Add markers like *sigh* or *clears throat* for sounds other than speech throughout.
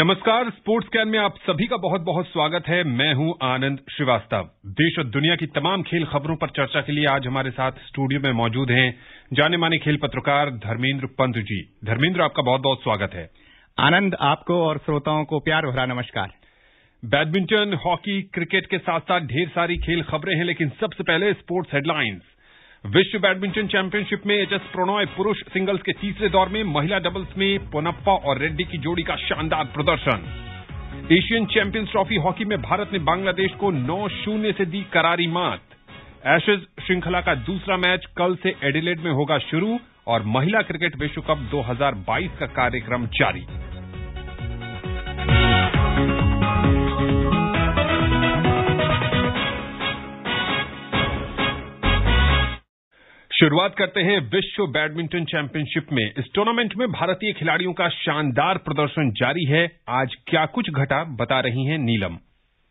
नमस्कार sports can में आप सभी का बहुत बहुत स्वागत है मैं हूं आनंद श्रीवास्तव देश और दुनिया की तमाम खेल खबरों पर चर्चा के लिए आज हमारे साथ स्टूडियो में मौजूद हैं जाने माने खेल पत्रकार धर्मेंद्र पंत जी धर्मेंद्र आपका बहुत बहुत स्वागत है आनंद आपको और श्रोताओं को प्यार भरा नमस्कार बैडमिंटन हॉकी क्रिकेट के साथ साथ ढेर सारी खेल खबरें हैं लेकिन सबसे पहले स्पोर्ट्स हेडलाइंस विश्व बैडमिंटन चैंपियनशिप में एचएस प्रणॉय पुरुष सिंगल्स के तीसरे दौर में महिला डबल्स में पोनप्पा और रेड्डी की जोड़ी का शानदार प्रदर्शन एशियन चैंपियंस ट्रॉफी हॉकी में भारत ने बांग्लादेश को नौ शून्य से दी करारी मात एशेज श्रृंखला का दूसरा मैच कल से एडिलेड में होगा शुरू और महिला क्रिकेट विश्व कप 2022 का कार्यक्रम जारी शुरुआत करते हैं विश्व बैडमिंटन चैंपियनशिप में इस टूर्नामेंट में भारतीय खिलाड़ियों का शानदार प्रदर्शन जारी है आज क्या कुछ घटा बता रही हैं नीलम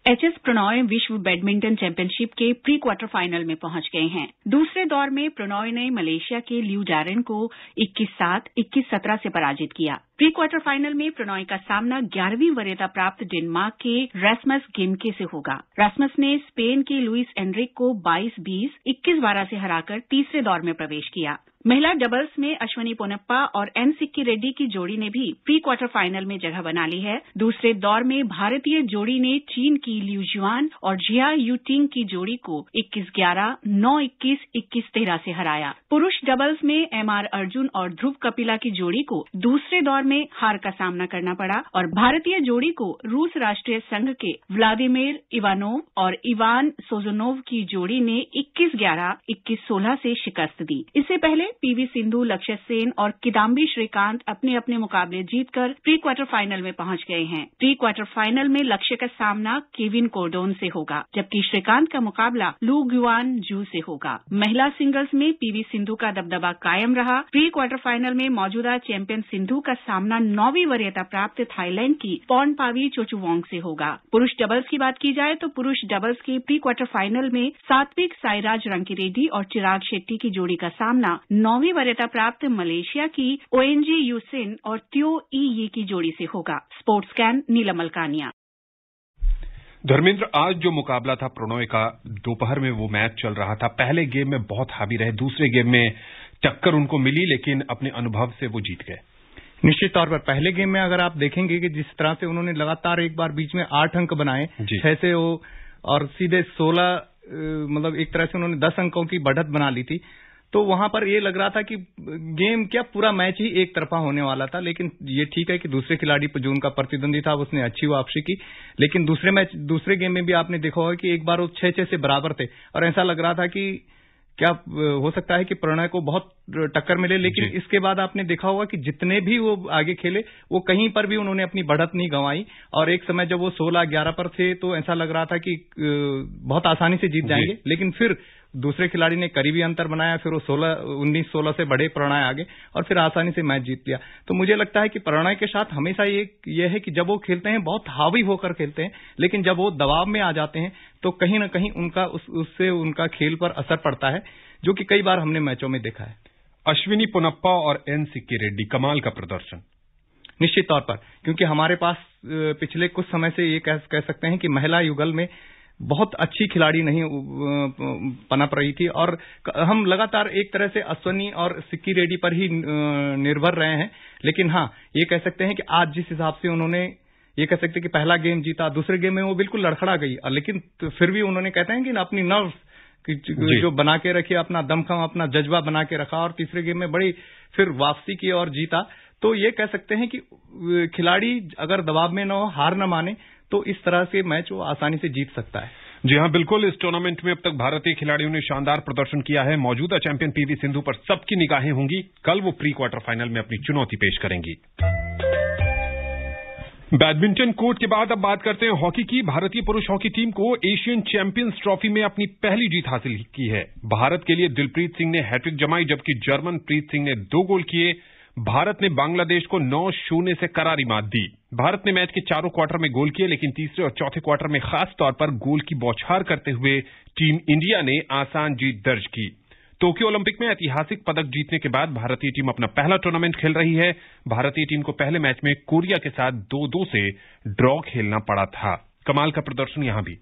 एचएस प्रणॉय विश्व बैडमिंटन चैंपियनशिप के प्री क्वार्टर फाइनल में पहुंच गए हैं दूसरे दौर में प्रणॉय ने मलेशिया के लियू जारेन को 21 सात इक्कीस सत्रह से पराजित किया प्री क्वार्टर फाइनल में प्रणॉय का सामना ग्यारहवीं वरीयता प्राप्त डेनमार्क के रेसमस गिमके से होगा रेसमस ने स्पेन के लुइस एनरिक को 22 बीस इक्कीस बारह से हराकर तीसरे दौर में प्रवेश किया महिला डबल्स में अश्विनी पोनप्पा और एन सिक्की रेड्डी की जोड़ी ने भी प्री क्वार्टर फाइनल में जगह बना ली है दूसरे दौर में भारतीय जोड़ी ने चीन की ल्यू जुआन और झिया यूटिंग की जोड़ी को इक्कीस ग्यारह नौ इक्कीस इक्कीस तेरह से हराया पुरूष डबल्स में एम आर अर्जुन और ध्रुव कपिला की जोड़ी को दूसरे दौर में हार का सामना करना पड़ा और भारतीय जोड़ी को रूस राष्ट्रीय संघ के व्लादिमिर इवानोव और इवान सोजोनोव की जोड़ी ने इक्कीस ग्यारह इक्कीस सोलह से शिकस्त दी इससे पहले पीवी सिंधु लक्ष्य सेन और किदाम्बी श्रीकांत अपने अपने मुकाबले जीतकर प्री क्वार्टर फाइनल में पहुंच गए हैं प्री क्वार्टर फाइनल में लक्ष्य का सामना केविन कोर्डोन से होगा जबकि श्रीकांत का मुकाबला लू गुआन जू से होगा महिला सिंगल्स में पीवी सिंधु का दबदबा कायम रहा प्री क्वार्टर फाइनल में मौजूदा चैंपियन सिंधु का सामना नौवीं वरीयता प्राप्त थाईलैंड की पौन पावी चोचुवांग से होगा पुरुष डबल्स की बात की जाए तो पुरुष डबल्स के प्री क्वार्टर फाइनल में सात्विक साईराज रंकी रेड्डी और चिराग शेट्टी की जोड़ी का सामना नौवीं वरीयता प्राप्त मलेशिया की ओएनजी यूसिन और त्यो ई ये की जोड़ी से होगा स्पोर्ट्स कैन नीलम अलकानिया धर्मेंद्र आज जो मुकाबला था प्रणोय का दोपहर में वो मैच चल रहा था पहले गेम में बहुत हावी रहे दूसरे गेम में टक्कर उनको मिली लेकिन अपने अनुभव से वो जीत गए निश्चित तौर पर पहले गेम में अगर आप देखेंगे कि जिस तरह से उन्होंने लगातार एक बार बीच में आठ अंक बनाए छह से वो और सीधे सोलह मतलब एक तरह से उन्होंने दस अंकों की बढ़त बना ली थी तो वहां पर ये लग रहा था कि गेम क्या पूरा मैच ही एक तरफा होने वाला था लेकिन ये ठीक है कि दूसरे खिलाड़ी जो उनका प्रतिद्वंदी था उसने अच्छी वापसी की लेकिन दूसरे मैच दूसरे गेम में भी आपने देखा होगा कि एक बार वो छह छह से बराबर थे और ऐसा लग रहा था कि क्या हो सकता है कि प्रणय को बहुत टक्कर मिले लेकिन इसके बाद आपने देखा होगा कि जितने भी वो आगे खेले वो कहीं पर भी उन्होंने अपनी बढ़त नहीं गंवाई और एक समय जब वो 16 11 पर थे तो ऐसा लग रहा था कि बहुत आसानी से जीत जाएंगे लेकिन फिर दूसरे खिलाड़ी ने करीबी अंतर बनाया फिर वो सोलह उन्नीस सोलह से बड़े प्रणय आगे और फिर आसानी से मैच जीत लिया तो मुझे लगता है कि प्रणय के साथ हमेशा ये ये है कि जब वो खेलते हैं बहुत हावी होकर खेलते हैं लेकिन जब वो दबाव में आ जाते हैं तो कहीं ना कहीं उनका उस उससे उनका खेल पर असर पड़ता है जो कि कई बार हमने मैचों में देखा है अश्विनी पुनप्पा और एन सिक्की रेड्डी कमाल का प्रदर्शन निश्चित तौर पर क्योंकि हमारे पास पिछले कुछ समय से ये कह, कह सकते हैं कि महिला युगल में बहुत अच्छी खिलाड़ी नहीं पनप रही थी और हम लगातार एक तरह से अश्वनी और सिक्की रेड्डी पर ही निर्भर रहे हैं लेकिन हाँ ये कह सकते हैं कि आज जिस हिसाब से उन्होंने ये कह सकते हैं कि पहला गेम जीता दूसरे गेम में वो बिल्कुल लड़खड़ा गई और लेकिन तो फिर भी उन्होंने कहते हैं कि अपनी नर्व जो बना के रखी अपना दमखम अपना जज्बा बना के रखा और तीसरे गेम में बड़ी फिर वापसी की और जीता तो ये कह सकते हैं कि खिलाड़ी अगर दबाव में न हो हार न माने तो इस तरह से मैच वो आसानी से जीत सकता है जी हाँ बिल्कुल इस टूर्नामेंट में अब तक भारतीय खिलाड़ियों ने शानदार प्रदर्शन किया है मौजूदा चैंपियन पीवी सिंधु पर सबकी निगाहें होंगी कल वो प्री क्वार्टर फाइनल में अपनी चुनौती पेश करेंगी बैडमिंटन कोर्ट के बाद अब बात करते हैं हॉकी की भारतीय पुरुष हॉकी टीम को एशियन चैंपियंस ट्रॉफी में अपनी पहली जीत हासिल की है भारत के लिए दिलप्रीत सिंह ने हैट्रिक जमाई जबकि जर्मन प्रीत सिंह ने दो गोल किए भारत ने बांग्लादेश को नौ शून्य से करारी मात दी भारत ने मैच के चारों क्वार्टर में गोल किए लेकिन तीसरे और चौथे क्वार्टर में खास तौर पर गोल की बौछार करते हुए टीम इंडिया ने आसान जीत दर्ज की टोक्यो ओलंपिक में ऐतिहासिक पदक जीतने के बाद भारतीय टीम अपना पहला टूर्नामेंट खेल रही है भारतीय टीम को पहले मैच में कोरिया के साथ दो दो से ड्रॉ खेलना पड़ा था कमाल का प्रदर्शन यहां भी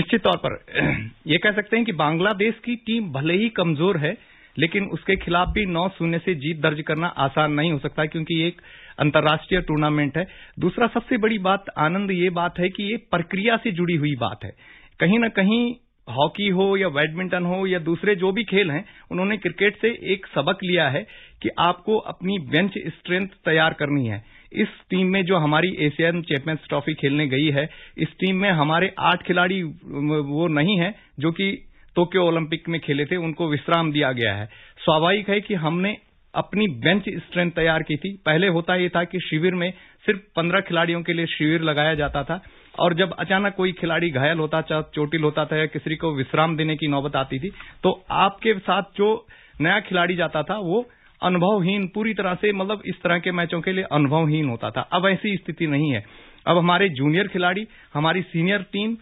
निश्चित तौर पर *clears throat* यह कह सकते हैं कि बांग्लादेश की टीम भले ही कमजोर है लेकिन उसके खिलाफ भी नौ शून्य से जीत दर्ज करना आसान नहीं हो सकता क्योंकि एक अंतर्राष्ट्रीय टूर्नामेंट है दूसरा सबसे बड़ी बात आनंद ये बात है कि ये प्रक्रिया से जुड़ी हुई बात है कहीं ना कहीं हॉकी हो या बैडमिंटन हो या दूसरे जो भी खेल हैं उन्होंने क्रिकेट से एक सबक लिया है कि आपको अपनी बेंच स्ट्रेंथ तैयार करनी है इस टीम में जो हमारी एशियन चैंपियंस ट्रॉफी खेलने गई है इस टीम में हमारे आठ खिलाड़ी वो नहीं है जो कि टोक्यो ओलंपिक में खेले थे उनको विश्राम दिया गया है स्वाभाविक है कि हमने अपनी बेंच स्ट्रेंथ तैयार की थी पहले होता यह था कि शिविर में सिर्फ पंद्रह खिलाड़ियों के लिए शिविर लगाया जाता था और जब अचानक कोई खिलाड़ी घायल होता था चोटिल होता था या किसी को विश्राम देने की नौबत आती थी तो आपके साथ जो नया खिलाड़ी जाता था वो अनुभवहीन पूरी तरह से मतलब इस तरह के मैचों के लिए अनुभवहीन होता था अब ऐसी स्थिति नहीं है अब हमारे जूनियर खिलाड़ी हमारी सीनियर टीम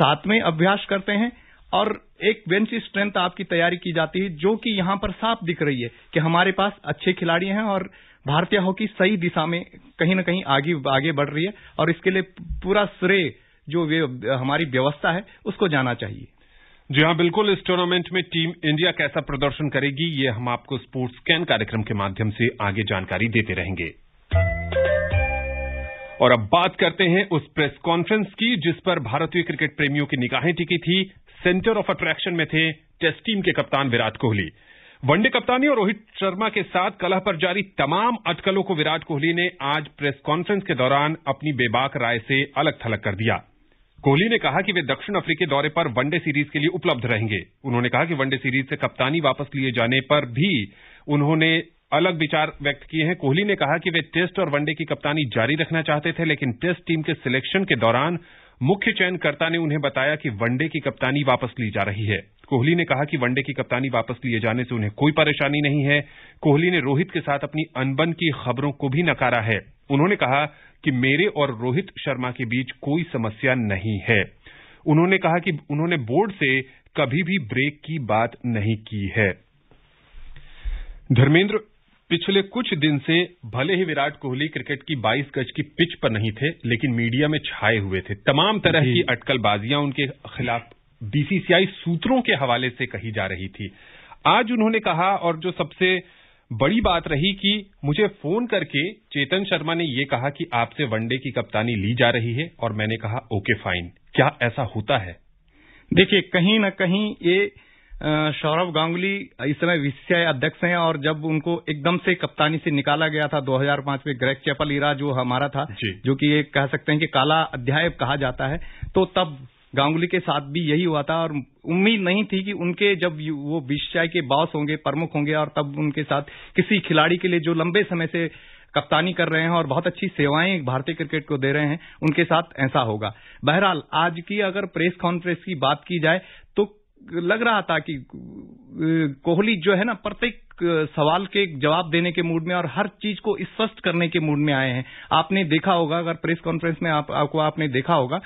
साथ में अभ्यास करते हैं और एक बेंच स्ट्रेंथ आपकी तैयारी की जाती है जो कि यहां पर साफ दिख रही है कि हमारे पास अच्छे खिलाड़ी हैं और भारतीय हॉकी सही दिशा में कहीं ना कहीं आगे आगे बढ़ रही है और इसके लिए पूरा श्रेय जो हमारी व्यवस्था है उसको जाना चाहिए जी हाँ बिल्कुल इस टूर्नामेंट में टीम इंडिया कैसा प्रदर्शन करेगी ये हम आपको स्पोर्ट्स स्कैन कार्यक्रम के माध्यम से आगे जानकारी देते रहेंगे और अब बात करते हैं उस प्रेस कॉन्फ्रेंस की जिस पर भारतीय क्रिकेट प्रेमियों की निगाहें टिकी थी सेंटर ऑफ अट्रैक्शन में थे टेस्ट टीम के कप्तान विराट कोहली वनडे कप्तानी और रोहित शर्मा के साथ कलह पर जारी तमाम अटकलों को विराट कोहली ने आज प्रेस कॉन्फ्रेंस के दौरान अपनी बेबाक राय से अलग थलग कर दिया कोहली ने कहा कि वे दक्षिण अफ्रीकी दौरे पर वनडे सीरीज के लिए उपलब्ध रहेंगे उन्होंने कहा कि वनडे सीरीज से कप्तानी वापस लिए जाने पर भी उन्होंने अलग विचार व्यक्त किए हैं कोहली ने कहा कि वे टेस्ट और वनडे की कप्तानी जारी रखना चाहते थे लेकिन टेस्ट टीम के सिलेक्शन के दौरान मुख्य चयनकर्ता ने उन्हें बताया कि वनडे की कप्तानी वापस ली जा रही है कोहली ने कहा कि वनडे की कप्तानी वापस लिए जाने से उन्हें कोई परेशानी नहीं है कोहली ने रोहित के साथ अपनी अनबन की खबरों को भी नकारा है उन्होंने कहा कि मेरे और रोहित शर्मा के बीच कोई समस्या नहीं है उन्होंने कहा कि उन्होंने बोर्ड से कभी भी ब्रेक की बात नहीं की है धर्मेंद्र पिछले कुछ दिन से भले ही विराट कोहली क्रिकेट की 22 गज की पिच पर नहीं थे लेकिन मीडिया में छाए हुए थे तमाम तरह की अटकलबाजियां उनके खिलाफ बीसीसीआई सूत्रों के हवाले से कही जा रही थी आज उन्होंने कहा और जो सबसे बड़ी बात रही कि मुझे फोन करके चेतन शर्मा ने यह कहा कि आपसे वनडे की कप्तानी ली जा रही है और मैंने कहा ओके फाइन क्या ऐसा होता है देखिए कहीं ना कहीं ये सौरभ गांगुली इस समय बीसीसीआई अध्यक्ष हैं और जब उनको एकदम से कप्तानी से निकाला गया था 2005 में ग्रेग चैपल इरा जो हमारा था जो कि ये कह सकते हैं कि काला अध्याय कहा जाता है तो तब गांगुली के साथ भी यही हुआ था और उम्मीद नहीं थी कि उनके जब वो बीसीसीआई के बॉस होंगे प्रमुख होंगे और तब उनके साथ किसी खिलाड़ी के लिए जो लंबे समय से कप्तानी कर रहे हैं और बहुत अच्छी सेवाएं भारतीय क्रिकेट को दे रहे हैं उनके साथ ऐसा होगा बहरहाल आज की अगर प्रेस कॉन्फ्रेंस की बात की जाए लग रहा था कि कोहली जो है ना प्रत्येक सवाल के जवाब देने के मूड में और हर चीज को स्पष्ट करने के मूड में आए हैं आपने देखा होगा अगर प्रेस कॉन्फ्रेंस में आप, आपको आपने देखा होगा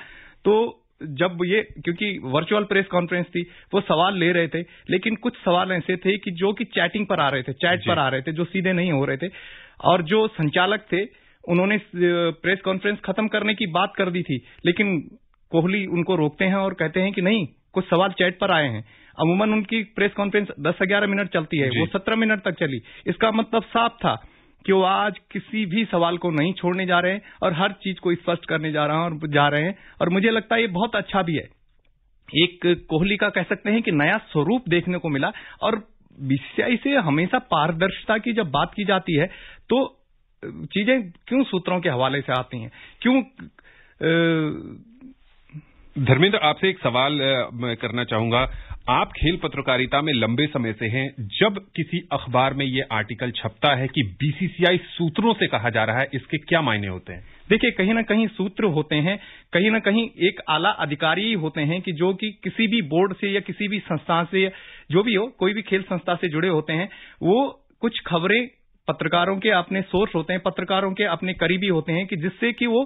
तो जब ये क्योंकि वर्चुअल प्रेस कॉन्फ्रेंस थी वो सवाल ले रहे थे लेकिन कुछ सवाल ऐसे थे कि जो कि चैटिंग पर आ रहे थे चैट पर आ रहे थे जो सीधे नहीं हो रहे थे और जो संचालक थे उन्होंने प्रेस कॉन्फ्रेंस खत्म करने की बात कर दी थी लेकिन कोहली उनको रोकते हैं और कहते हैं कि नहीं कुछ सवाल चैट पर आए हैं अमूमन उनकी प्रेस कॉन्फ्रेंस दस ग्यारह मिनट चलती है वो सत्रह मिनट तक चली इसका मतलब साफ था कि वो आज किसी भी सवाल को नहीं छोड़ने जा रहे हैं और हर चीज को स्पष्ट करने जा रहे हैं और जा रहे हैं और मुझे लगता है ये बहुत अच्छा भी है एक कोहली का कह सकते हैं कि नया स्वरूप देखने को मिला और बीसीआई से हमेशा पारदर्शिता की जब बात की जाती है तो चीजें क्यों सूत्रों के हवाले से आती हैं क्यों धर्मेंद्र आपसे एक सवाल मैं करना चाहूंगा आप खेल पत्रकारिता में लंबे समय से हैं जब किसी अखबार में ये आर्टिकल छपता है कि बीसीसीआई सूत्रों से कहा जा रहा है इसके क्या मायने होते हैं देखिए कहीं ना कहीं सूत्र होते हैं कहीं ना कहीं एक आला अधिकारी ही होते हैं कि जो कि किसी भी बोर्ड से या किसी भी संस्था से जो भी हो कोई भी खेल संस्था से जुड़े होते हैं वो कुछ खबरें पत्रकारों के अपने सोर्स होते हैं पत्रकारों के अपने करीबी होते हैं कि जिससे कि वो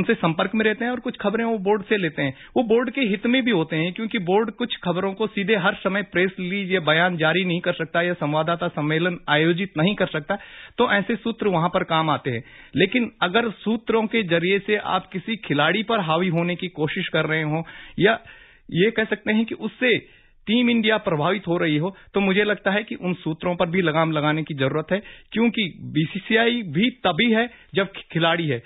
उनसे संपर्क में रहते हैं और कुछ खबरें वो बोर्ड से लेते हैं वो बोर्ड के हित में भी होते हैं क्योंकि बोर्ड कुछ खबरों को सीधे हर समय प्रेस रिलीज या बयान जारी नहीं कर सकता या संवाददाता सम्मेलन आयोजित नहीं कर सकता तो ऐसे सूत्र वहां पर काम आते हैं लेकिन अगर सूत्रों के जरिए से आप किसी खिलाड़ी पर हावी होने की कोशिश कर रहे हो या ये कह सकते हैं कि उससे टीम इंडिया प्रभावित हो रही हो तो मुझे लगता है कि उन सूत्रों पर भी लगाम लगाने की जरूरत है क्योंकि बीसीसीआई भी तभी है जब खिलाड़ी है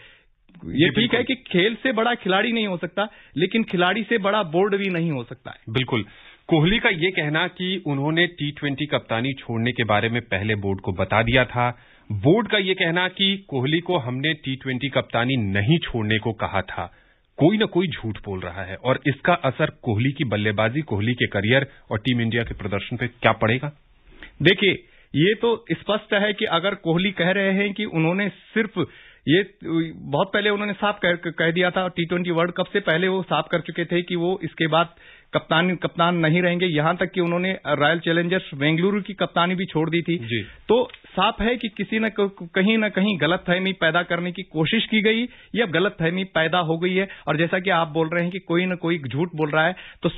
ये ठीक है कि खेल से बड़ा खिलाड़ी नहीं हो सकता लेकिन खिलाड़ी से बड़ा बोर्ड भी नहीं हो सकता है बिल्कुल कोहली का ये कहना कि उन्होंने टी ट्वेंटी कप्तानी छोड़ने के बारे में पहले बोर्ड को बता दिया था बोर्ड का ये कहना कि कोहली को हमने टी ट्वेंटी कप्तानी नहीं छोड़ने को कहा था कोई न कोई झूठ बोल रहा है और इसका असर कोहली की बल्लेबाजी कोहली के करियर और टीम इंडिया के प्रदर्शन पे क्या पड़ेगा देखिए ये तो स्पष्ट है कि अगर कोहली कह रहे हैं कि उन्होंने सिर्फ ये बहुत पहले उन्होंने साफ कह, कह दिया था टी ट्वेंटी वर्ल्ड कप से पहले वो साफ कर चुके थे कि वो इसके बाद कप्तान कप्तान नहीं रहेंगे यहां तक कि उन्होंने रॉयल चैलेंजर्स बेंगलुरु की कप्तानी भी छोड़ दी थी तो साफ है कि किसी न कहीं न कहीं गलत फहमी पैदा करने की कोशिश की गई या गलत फहमी पैदा हो गई है और जैसा कि आप बोल रहे हैं कि कोई न कोई झूठ बोल रहा है तो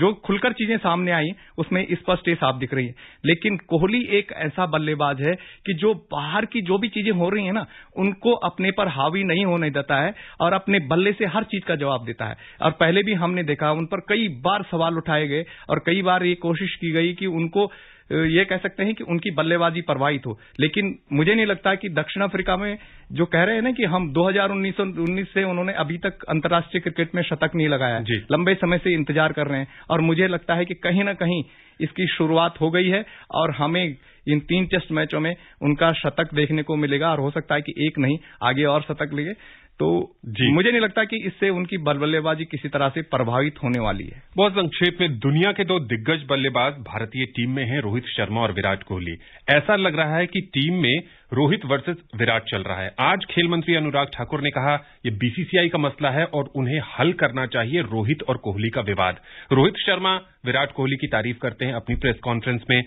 जो खुलकर चीजें सामने आई उसमें स्पष्ट ये साफ दिख रही है लेकिन कोहली एक ऐसा बल्लेबाज है कि जो बाहर की जो भी चीजें हो रही है ना उनको अपने पर हावी नहीं होने देता है और अपने बल्ले से हर चीज का जवाब देता है और पहले भी हमने देखा उन पर कई बार सवाल उठाए गए और कई बार ये कोशिश की गई कि उनको ये कह सकते हैं कि उनकी बल्लेबाजी प्रभावित हो लेकिन मुझे नहीं लगता कि दक्षिण अफ्रीका में जो कह रहे हैं ना कि हम 2019 से उन्होंने अभी तक अंतर्राष्ट्रीय क्रिकेट में शतक नहीं लगाया लंबे समय से इंतजार कर रहे हैं और मुझे लगता है कि कहीं ना कहीं इसकी शुरुआत हो गई है और हमें इन तीन टेस्ट मैचों में उनका शतक देखने को मिलेगा और हो सकता है कि एक नहीं आगे और शतक लेंगे तो जी मुझे नहीं लगता कि इससे उनकी बल्लेबाजी किसी तरह से प्रभावित होने वाली है बहुत संक्षेप में दुनिया के दो दिग्गज बल्लेबाज भारतीय टीम में हैं रोहित शर्मा और विराट कोहली ऐसा लग रहा है कि टीम में रोहित वर्सेस विराट चल रहा है आज खेल मंत्री अनुराग ठाकुर ने कहा यह बीसीसीआई का मसला है और उन्हें हल करना चाहिए रोहित और कोहली का विवाद रोहित शर्मा विराट कोहली की तारीफ करते हैं अपनी प्रेस कॉन्फ्रेंस में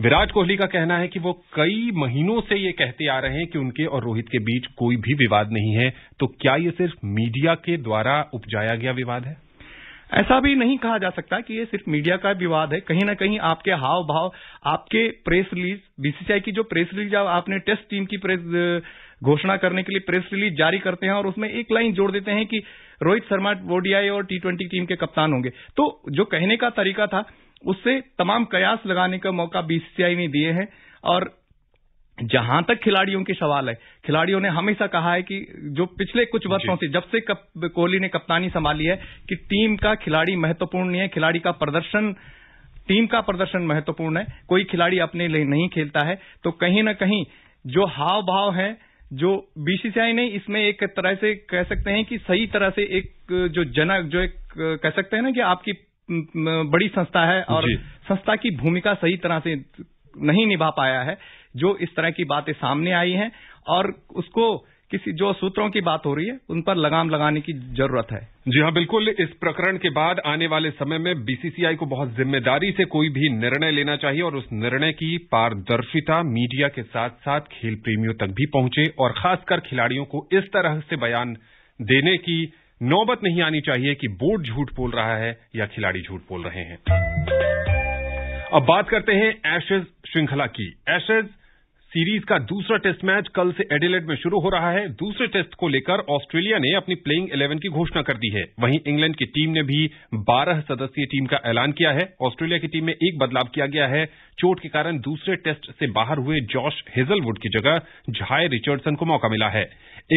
विराट कोहली का कहना है कि वो कई महीनों से ये कहते आ रहे हैं कि उनके और रोहित के बीच कोई भी विवाद नहीं है तो क्या ये सिर्फ मीडिया के द्वारा उपजाया गया विवाद है ऐसा भी नहीं कहा जा सकता कि ये सिर्फ मीडिया का विवाद है कहीं ना कहीं आपके हाव भाव आपके प्रेस रिलीज बीसीसीआई की जो प्रेस रिलीज आपने टेस्ट टीम की प्रेस घोषणा करने के लिए प्रेस रिलीज जारी करते हैं और उसमें एक लाइन जोड़ देते हैं कि रोहित शर्मा ओडीआई और टी टीम के कप्तान होंगे तो जो कहने का तरीका था उससे तमाम कयास लगाने का मौका बीसीसीआई ने दिए हैं और जहां तक खिलाड़ियों के सवाल है खिलाड़ियों ने हमेशा कहा है कि जो पिछले कुछ वर्षों से जब से कोहली ने कप्तानी संभाली है कि टीम का खिलाड़ी महत्वपूर्ण नहीं है खिलाड़ी का प्रदर्शन टीम का प्रदर्शन महत्वपूर्ण है कोई खिलाड़ी अपने लिए नहीं खेलता है तो कहीं ना कहीं जो हाव भाव है जो बीसीसीआई ने इसमें एक तरह से कह सकते हैं कि सही तरह से एक जो जनक जो एक कह सकते हैं ना कि आपकी बड़ी संस्था है और संस्था की भूमिका सही तरह से नहीं निभा पाया है जो इस तरह की बातें सामने आई हैं और उसको किसी जो सूत्रों की बात हो रही है उन पर लगाम लगाने की जरूरत है जी हाँ बिल्कुल इस प्रकरण के बाद आने वाले समय में बीसीसीआई को बहुत जिम्मेदारी से कोई भी निर्णय लेना चाहिए और उस निर्णय की पारदर्शिता मीडिया के साथ साथ खेल प्रेमियों तक भी पहुंचे और खासकर खिलाड़ियों को इस तरह से बयान देने की नौबत नहीं आनी चाहिए कि बोर्ड झूठ बोल रहा है या खिलाड़ी झूठ बोल रहे हैं अब बात करते हैं एशेज श्रृंखला की एशेज सीरीज का दूसरा टेस्ट मैच कल से एडिलेड में शुरू हो रहा है दूसरे टेस्ट को लेकर ऑस्ट्रेलिया ने अपनी प्लेइंग 11 की घोषणा कर दी है वहीं इंग्लैंड की टीम ने भी 12 सदस्यीय टीम का ऐलान किया है ऑस्ट्रेलिया की टीम में एक बदलाव किया गया है चोट के कारण दूसरे टेस्ट से बाहर हुए जॉश हेजलवुड की जगह झाय रिचर्डसन को मौका मिला है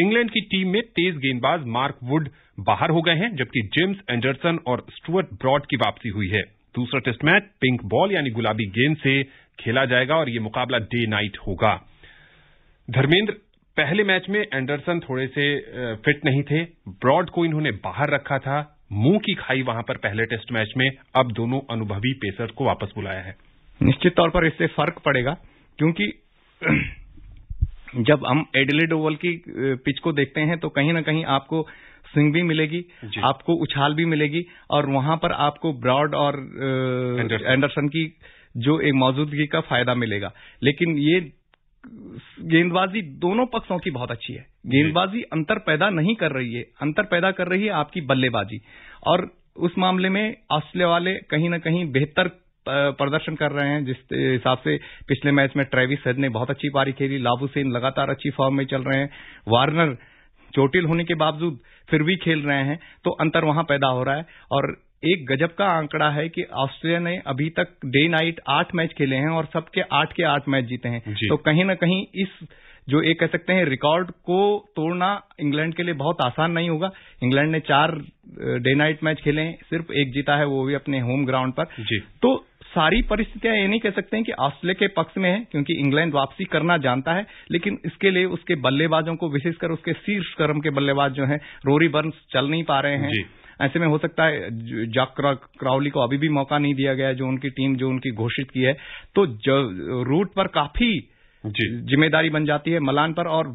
इंग्लैंड की टीम में तेज गेंदबाज मार्क वुड बाहर हो गए हैं जबकि जेम्स एंडरसन और स्टुअर्ट ब्रॉड की वापसी हुई है दूसरा टेस्ट मैच पिंक बॉल यानी गुलाबी गेंद से खेला जाएगा और ये मुकाबला डे नाइट होगा धर्मेंद्र पहले मैच में एंडरसन थोड़े से फिट नहीं थे ब्रॉड को इन्होंने बाहर रखा था मुंह की खाई वहां पर पहले टेस्ट मैच में अब दोनों अनुभवी पेसर को वापस बुलाया है निश्चित तौर पर इससे फर्क पड़ेगा क्योंकि जब हम एडिलेड ओवल की पिच को देखते हैं तो कहीं ना कहीं आपको स्विंग भी मिलेगी आपको उछाल भी मिलेगी और वहां पर आपको ब्रॉड और एंडरसन की जो एक मौजूदगी का फायदा मिलेगा लेकिन ये गेंदबाजी दोनों पक्षों की बहुत अच्छी है गेंदबाजी अंतर पैदा नहीं कर रही है अंतर पैदा कर रही है आपकी बल्लेबाजी और उस मामले में ऑस्ट्रेलिया वाले कहीं ना कहीं बेहतर प्रदर्शन कर रहे हैं जिस हिसाब से पिछले मैच में ट्रेविस हेड ने बहुत अच्छी पारी खेली सेन लगातार अच्छी फॉर्म में चल रहे हैं वार्नर चोटिल होने के बावजूद फिर भी खेल रहे हैं तो अंतर वहां पैदा हो रहा है और एक गजब का आंकड़ा है कि ऑस्ट्रेलिया ने अभी तक डे नाइट आठ मैच खेले हैं और सबके आठ के आठ मैच जीते हैं जी। तो कहीं ना कहीं इस जो एक कह सकते हैं रिकॉर्ड को तोड़ना इंग्लैंड के लिए बहुत आसान नहीं होगा इंग्लैंड ने चार डे नाइट मैच खेले हैं सिर्फ एक जीता है वो भी अपने होम ग्राउंड पर जी। तो सारी परिस्थितियां ये नहीं कह सकते हैं कि ऑस्ट्रेलिया के पक्ष में है क्योंकि इंग्लैंड वापसी करना जानता है लेकिन इसके लिए उसके बल्लेबाजों को विशेषकर उसके शीर्ष क्रम के बल्लेबाज जो हैं रोरी बर्न्स चल नहीं पा रहे हैं ऐसे में हो सकता है जाक क्राउली को अभी भी मौका नहीं दिया गया जो उनकी टीम जो उनकी घोषित की है तो रूट पर काफी जिम्मेदारी बन जाती है मलान पर और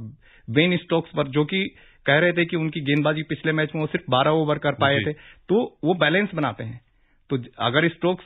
बेन स्टोक्स पर जो कि कह रहे थे कि उनकी गेंदबाजी पिछले मैच में वो सिर्फ 12 ओवर कर पाए थे तो वो बैलेंस बनाते हैं तो अगर स्टोक्स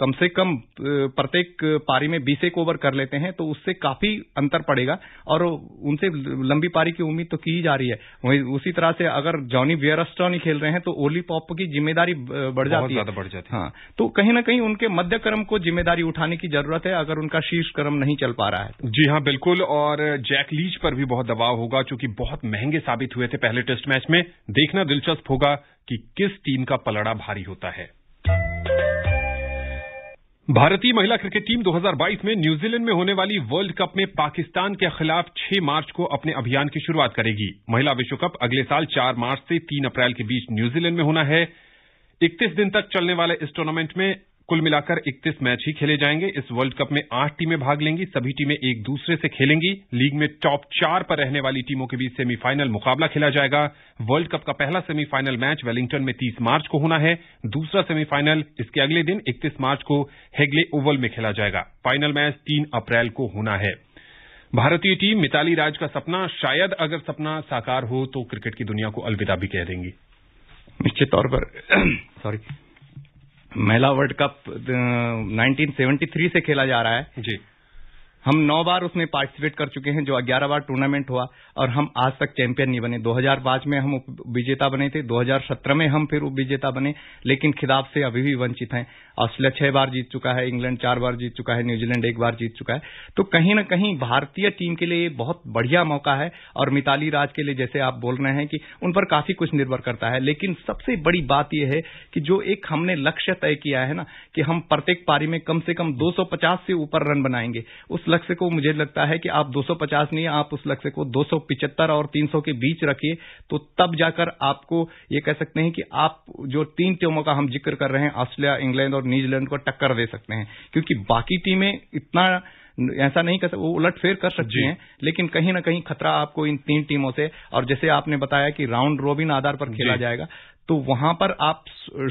कम से कम प्रत्येक पारी में बीस एक ओवर कर लेते हैं तो उससे काफी अंतर पड़ेगा और उनसे लंबी पारी की उम्मीद तो की ही जा रही है वहीं उसी तरह से अगर जॉनी वियरस्टॉन ही खेल रहे हैं तो ओली पॉप की जिम्मेदारी बढ़ जाती है बढ़ जाती हाँ तो कहीं ना कहीं उनके मध्य क्रम को जिम्मेदारी उठाने की जरूरत है अगर उनका शीर्ष क्रम नहीं चल पा रहा है तो। जी हाँ बिल्कुल और जैक लीच पर भी बहुत दबाव होगा चूंकि बहुत महंगे साबित हुए थे पहले टेस्ट मैच में देखना दिलचस्प होगा कि किस टीम का पलड़ा भारी होता है भारतीय महिला क्रिकेट टीम 2022 में न्यूजीलैंड में होने वाली वर्ल्ड कप में पाकिस्तान के खिलाफ 6 मार्च को अपने अभियान की शुरुआत करेगी महिला विश्व कप अगले साल 4 मार्च से 3 अप्रैल के बीच न्यूजीलैंड में होना है 31 दिन तक चलने वाले इस टूर्नामेंट में कुल मिलाकर इकतीस मैच ही खेले जाएंगे इस वर्ल्ड कप में आठ टीमें भाग लेंगी सभी टीमें एक दूसरे से खेलेंगी लीग में टॉप चार पर रहने वाली टीमों के बीच सेमीफाइनल मुकाबला खेला जाएगा वर्ल्ड कप का पहला सेमीफाइनल मैच वेलिंगटन में तीस मार्च को होना है दूसरा सेमीफाइनल इसके अगले दिन इकतीस मार्च को हेगले ओवल में खेला जाएगा फाइनल मैच तीन अप्रैल को होना है भारतीय टीम मिताली राज का सपना शायद अगर सपना साकार हो तो क्रिकेट की दुनिया को अलविदा भी कह देंगी निश्चित तौर पर सॉरी *clears throat* महिला वर्ल्ड कप 1973 से खेला जा रहा है जी हम नौ बार उसमें पार्टिसिपेट कर चुके हैं जो ग्यारह बार टूर्नामेंट हुआ और हम आज तक चैंपियन नहीं बने 2005 में हम विजेता बने थे 2017 में हम फिर उप विजेता बने लेकिन खिताब से अभी भी वंचित हैं ऑस्ट्रेलिया छह बार जीत चुका है इंग्लैंड चार बार जीत चुका है न्यूजीलैंड एक बार जीत चुका है तो कहीं ना कहीं भारतीय टीम के लिए बहुत बढ़िया मौका है और मिताली राज के लिए जैसे आप बोल रहे हैं कि उन पर काफी कुछ निर्भर करता है लेकिन सबसे बड़ी बात यह है कि जो एक हमने लक्ष्य तय किया है ना कि हम प्रत्येक पारी में कम से कम 250 से ऊपर रन बनाएंगे उस लक्ष्य को मुझे लगता है कि आप 250 नहीं आप उस लक्ष्य को 275 और 300 के बीच रखिए तो तब जाकर आपको ये कह सकते हैं कि आप जो तीन टीमों का हम जिक्र कर रहे हैं ऑस्ट्रेलिया इंग्लैंड और न्यूजीलैंड को टक्कर दे सकते हैं क्योंकि बाकी टीमें इतना ऐसा नहीं कर सकते वो उलट फेर कर सकती हैं लेकिन कहीं ना कहीं खतरा आपको इन तीन टीमों से और जैसे आपने बताया कि राउंड रोबिन आधार पर खेला जाएगा तो वहां पर आप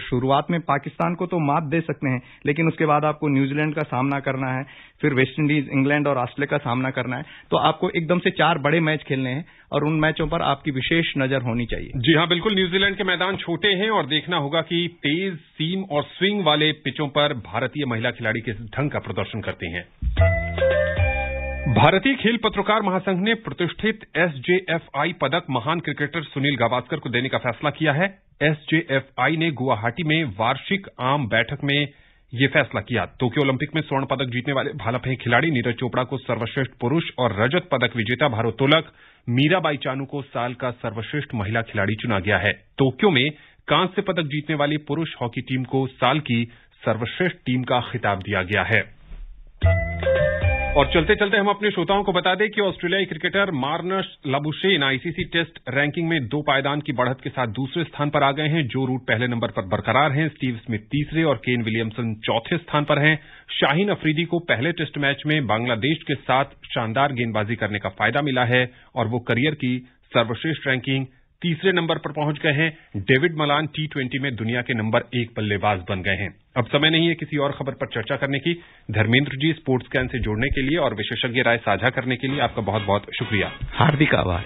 शुरुआत में पाकिस्तान को तो मात दे सकते हैं लेकिन उसके बाद आपको न्यूजीलैंड का सामना करना है फिर वेस्टइंडीज इंग्लैंड और ऑस्ट्रेलिया का सामना करना है तो आपको एकदम से चार बड़े मैच खेलने हैं और उन मैचों पर आपकी विशेष नजर होनी चाहिए जी हाँ बिल्कुल न्यूजीलैंड के मैदान छोटे हैं और देखना होगा कि तेज सीम और स्विंग वाले पिचों पर भारतीय महिला खिलाड़ी किस ढंग का प्रदर्शन करती हैं भारतीय खेल पत्रकार महासंघ ने प्रतिष्ठित एसजेएफआई पदक महान क्रिकेटर सुनील गावस्कर को देने का फैसला किया है एसजेएफआई ने गुवाहाटी में वार्षिक आम बैठक में यह फैसला किया टोक्यो ओलंपिक में स्वर्ण पदक जीतने वाले फेंक खिलाड़ी नीरज चोपड़ा को सर्वश्रेष्ठ पुरुष और रजत पदक विजेता भारोत्तोलक मीराबाई चानू को साल का सर्वश्रेष्ठ महिला खिलाड़ी चुना गया है टोक्यो में कांस्य पदक जीतने वाली पुरुष हॉकी टीम को साल की सर्वश्रेष्ठ टीम का खिताब दिया गया है और चलते चलते हम अपने श्रोताओं को बता दें कि ऑस्ट्रेलियाई cricketer Marnus Labuschagne ICC test ranking में दो पायदान की बढ़त के साथ दूसरे स्थान पर आ गए हैं जो रूट पहले नंबर पर बरकरार हैं स्टीव स्मिथ तीसरे और केन विलियमसन चौथे स्थान पर हैं शाहीन अफरीदी को पहले टेस्ट मैच में बांग्लादेश के साथ शानदार गेंदबाजी करने का फायदा मिला है और वो करियर की सर्वश्रेष्ठ रैंकिंग तीसरे नंबर पर पहुंच गए हैं डेविड मलान टी ट्वेंटी में दुनिया के नंबर एक बल्लेबाज बन गए हैं अब समय नहीं है किसी और खबर पर चर्चा करने की धर्मेंद्र जी स्पोर्ट्स कैन से जुड़ने के लिए और विशेषज्ञ राय साझा करने के लिए आपका बहुत बहुत शुक्रिया हार्दिक आभार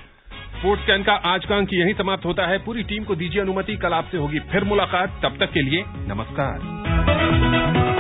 स्पोर्ट्स कैन का आज का अंक यही समाप्त होता है पूरी टीम को दीजिए अनुमति कल आपसे होगी फिर मुलाकात तब तक के लिए नमस्कार